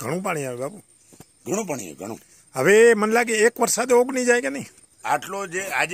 ઘણું પાણી આવે બાપુ ઘણું પાણી આવે ઘણું હવે મને લાગે એક વરસાદ ઓગની જાય કે નહીં આટલો જે આજે